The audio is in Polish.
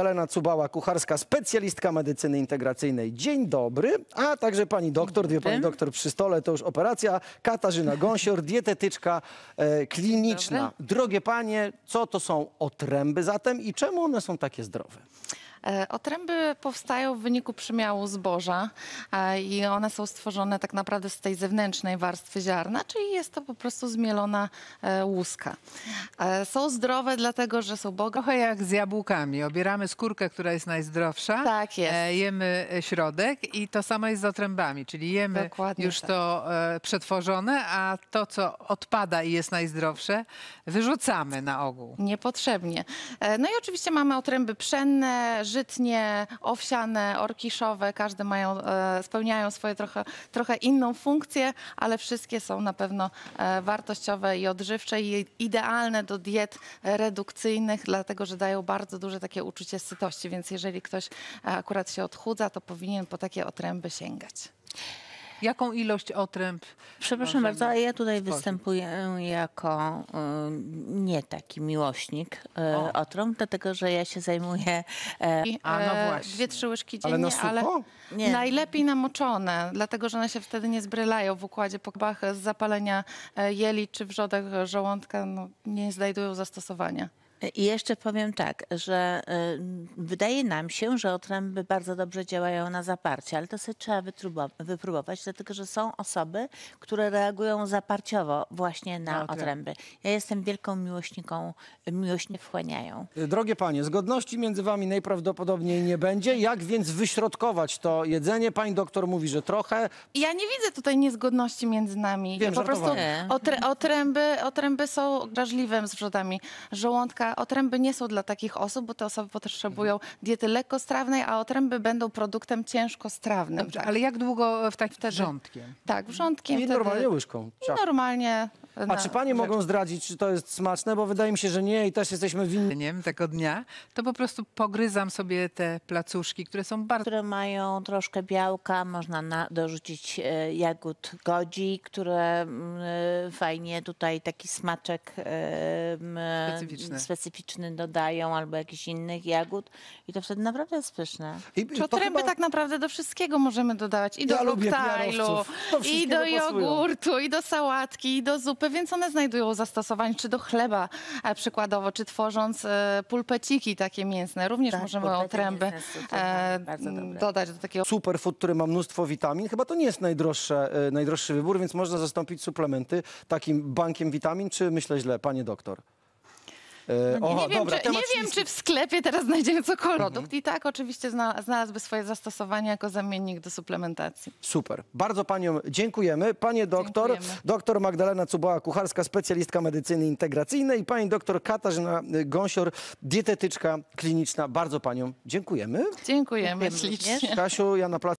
Helena Cubała-Kucharska, specjalistka medycyny integracyjnej. Dzień dobry, a także pani doktor, dwie pani doktor przy stole, to już operacja. Katarzyna Gąsior, dietetyczka e, kliniczna. Drogie panie, co to są otręby zatem i czemu one są takie zdrowe? E, otręby powstają w wyniku przymiału zboża e, i one są stworzone tak naprawdę z tej zewnętrznej warstwy ziarna, czyli jest to po prostu zmielona e, łuska. Są zdrowe dlatego, że są bogate. Trochę jak z jabłkami. Obieramy skórkę, która jest najzdrowsza. Tak jest. Jemy środek i to samo jest z otrębami, czyli jemy Dokładnie już tak. to przetworzone, a to, co odpada i jest najzdrowsze, wyrzucamy na ogół. Niepotrzebnie. No i oczywiście mamy otręby pszenne, żytnie, owsiane, orkiszowe, każde mają, e, spełniają swoje trochę, trochę inną funkcję, ale wszystkie są na pewno e, wartościowe i odżywcze i idealne do diet redukcyjnych, dlatego że dają bardzo duże takie uczucie sytości, więc jeżeli ktoś e, akurat się odchudza, to powinien po takie otręby sięgać. Jaką ilość otręb? E, Przepraszam bardzo, a ja tutaj spożyć. występuję jako e, nie taki miłośnik e, o. otrąb, dlatego że ja się zajmuję A, no właśnie. dwie, trzy łyżki dziennie, ale, na ale nie. najlepiej namoczone, dlatego że one się wtedy nie zbrylają w układzie po z zapalenia jeli czy wrzodek żołądka no, nie znajdują zastosowania. I jeszcze powiem tak, że y, wydaje nam się, że otręby bardzo dobrze działają na zaparcie, ale to sobie trzeba wypróbować, dlatego że są osoby, które reagują zaparciowo właśnie na, otręby. Ja jestem wielką miłośniką, miłośnie wchłaniają. Y, drogie panie, zgodności między wami najprawdopodobniej nie będzie. Jak więc wyśrodkować to jedzenie? Pani doktor mówi, że trochę. Ja nie widzę tutaj niezgodności między nami. Wiem, po prostu otręby, otręby są drażliwym z wrzodami żołądka otręby nie są dla takich osób, bo te osoby potrzebują mhm. diety lekkostrawnej, a otręby będą produktem ciężkostrawnym. Dobrze, tak. Ale jak długo w takim wtedy, wrzątkiem? Tak, wrządkiem. I wtedy, normalnie łyżką. Ciach. Normalnie a czy panie mogą zdradzić, czy to jest smaczne? Bo wydaje mi się, że nie i też jesteśmy winni. tego dnia, to po prostu pogryzam sobie te placuszki, które są bardzo... które mają troszkę białka, można na, dorzucić e, jagód godzi, które mm, e, fajnie tutaj taki smaczek e, e, Specyficzny. dodają albo jakichś innych jagód i to wtedy naprawdę jest pyszne. I, to Czotreby chyba- tak naprawdę do wszystkiego możemy dodawać. I do Ja koktajlu, i do jogurtu, i do sałatki, i do zupy więc one znajdują zastosowanie czy do chleba e, przykładowo, czy tworząc e, pulpeciki takie mięsne. Również tak, możemy otręby mięsne, e, tak, dodać do takiego... Superfood, który ma mnóstwo witamin, chyba to nie jest najdroższy, najdroższy wybór, więc można zastąpić suplementy takim bankiem witamin, czy myślę źle, panie doktor? E, no nie, wiem, dobra, czy, nie wiem, czy w sklepie teraz znajdziemy cokolwiek. Produkt mhm. i tak oczywiście znalazłby swoje zastosowanie jako zamiennik do suplementacji. Super. Bardzo paniom dziękujemy. Panie doktor, dziękujemy. doktor Magdalena Cubała-Kucharska, specjalistka medycyny integracyjnej i pani doktor Katarzyna Gąsior, dietetyczka kliniczna. Bardzo paniom dziękujemy. Dziękujemy ślicznie. Kasiu, ja na placu